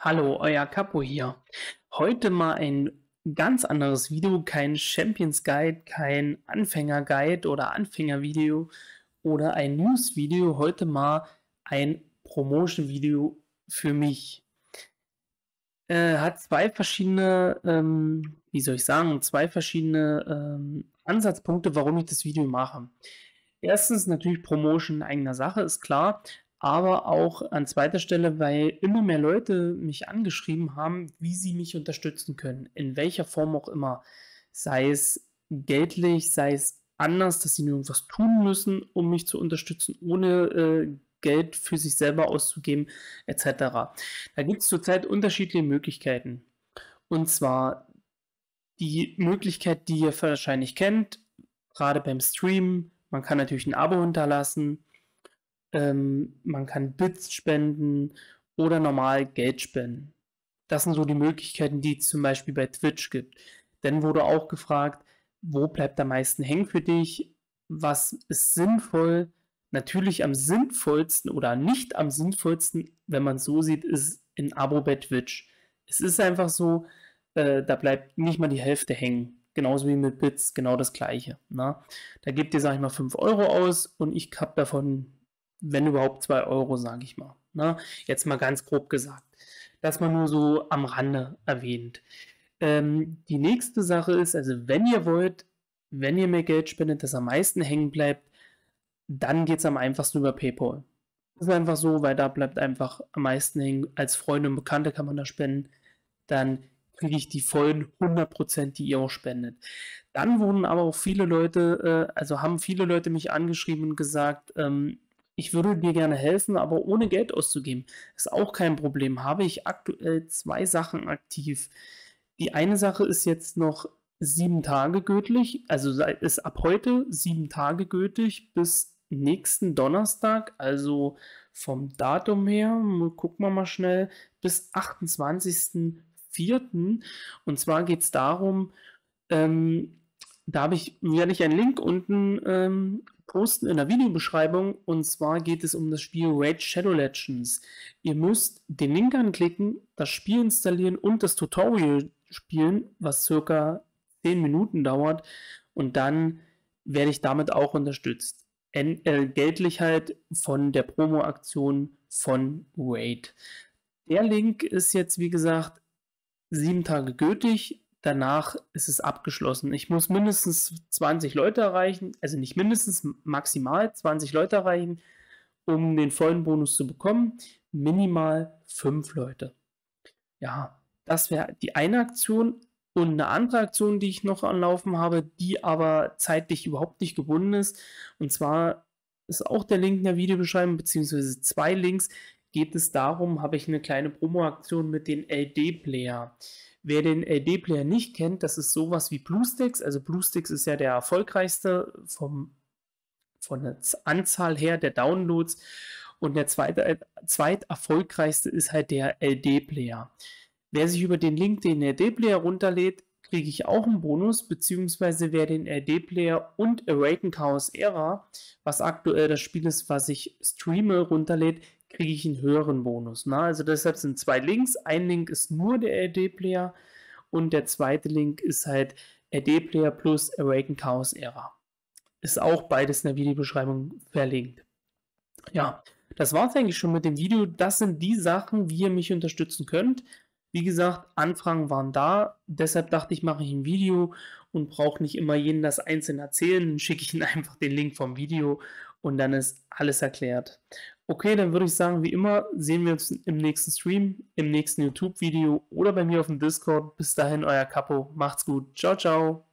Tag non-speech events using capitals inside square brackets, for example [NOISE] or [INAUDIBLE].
Hallo, euer Capo hier. Heute mal ein ganz anderes Video, kein Champions Guide, kein Anfänger Guide oder Anfänger Video oder ein News Video, heute mal ein Promotion Video für mich. Äh, hat zwei verschiedene, ähm, wie soll ich sagen, zwei verschiedene ähm, Ansatzpunkte, warum ich das Video mache. Erstens natürlich Promotion in eigener Sache, ist klar, aber auch an zweiter Stelle, weil immer mehr Leute mich angeschrieben haben, wie sie mich unterstützen können, in welcher Form auch immer, sei es geldlich, sei es anders, dass sie nur irgendwas tun müssen, um mich zu unterstützen, ohne äh, Geld für sich selber auszugeben, etc. Da gibt es zurzeit unterschiedliche Möglichkeiten. Und zwar die Möglichkeit, die ihr wahrscheinlich kennt, gerade beim Streamen. Man kann natürlich ein Abo hinterlassen ähm, man kann Bits spenden oder normal Geld spenden. Das sind so die Möglichkeiten, die es zum Beispiel bei Twitch gibt. Dann wurde auch gefragt, wo bleibt am meisten hängen für dich? Was ist sinnvoll? Natürlich am sinnvollsten oder nicht am sinnvollsten, wenn man es so sieht, ist ein Abo bei Twitch. Es ist einfach so, äh, da bleibt nicht mal die Hälfte hängen. Genauso wie mit Bits, genau das gleiche. Na? Ne? Da gebt ihr, sag ich mal, 5 Euro aus und ich habe davon wenn überhaupt 2 Euro, sage ich mal. Ne? Jetzt mal ganz grob gesagt. Das mal nur so am Rande erwähnt. Ähm, die nächste Sache ist, also wenn ihr wollt, wenn ihr mehr Geld spendet, das am meisten hängen bleibt, dann geht es am einfachsten über PayPal. Das ist einfach so, weil da bleibt einfach am meisten hängen. Als Freunde und Bekannte kann man da spenden. Dann kriege ich die vollen 100%, die ihr auch spendet. Dann wurden aber auch viele Leute, äh, also haben viele Leute mich angeschrieben und gesagt, ähm, ich würde dir gerne helfen, aber ohne Geld auszugeben, ist auch kein Problem. Habe ich aktuell zwei Sachen aktiv. Die eine Sache ist jetzt noch sieben Tage gültig, also ist ab heute sieben Tage gültig bis nächsten Donnerstag, also vom Datum her, gucken wir mal schnell, bis 28.04. Und zwar geht es darum, ähm, da habe ich, werde ich einen Link unten ähm, posten in der Videobeschreibung und zwar geht es um das Spiel Raid Shadow Legends. Ihr müsst den Link anklicken, das Spiel installieren und das Tutorial spielen, was circa 10 Minuten dauert und dann werde ich damit auch unterstützt. En äh, geltlich halt von der Promo-Aktion von Raid. Der Link ist jetzt, wie gesagt, 7 Tage gültig danach ist es abgeschlossen. Ich muss mindestens 20 Leute erreichen, also nicht mindestens, maximal 20 Leute erreichen, um den vollen Bonus zu bekommen. Minimal 5 Leute. Ja, das wäre die eine Aktion. Und eine andere Aktion, die ich noch anlaufen habe, die aber zeitlich überhaupt nicht gebunden ist. Und zwar ist auch der Link in der Videobeschreibung, beziehungsweise zwei Links geht es darum, habe ich eine kleine Promo-Aktion mit den LD-Player. Wer den LD-Player nicht kennt, das ist sowas wie Bluesticks. Also Bluesticks ist ja der erfolgreichste vom, von der Anzahl her der Downloads. Und der zweite, äh, zweit ist halt der LD-Player. Wer sich über den Link den LD-Player runterlädt, kriege ich auch einen Bonus, beziehungsweise wer den LD-Player und Awaken Chaos Era, was aktuell das Spiel ist, was ich streame, runterlädt, kriege ich einen höheren Bonus. Ne? Also deshalb sind zwei Links. Ein Link ist nur der RD-Player und der zweite Link ist halt RD-Player plus Awaken Chaos Era. Ist auch beides in der Videobeschreibung verlinkt. Ja, das war es eigentlich schon mit dem Video. Das sind die Sachen, wie ihr mich unterstützen könnt. Wie gesagt, Anfragen waren da, deshalb dachte ich, mache ich ein Video und brauche nicht immer jeden das einzeln erzählen, dann schicke ich ihnen [LAUGHS] einfach den Link vom Video und dann ist alles erklärt. Okay, dann würde ich sagen, wie immer, sehen wir uns im nächsten Stream, im nächsten YouTube-Video oder bei mir auf dem Discord. Bis dahin, euer Kapo. Macht's gut. Ciao, ciao.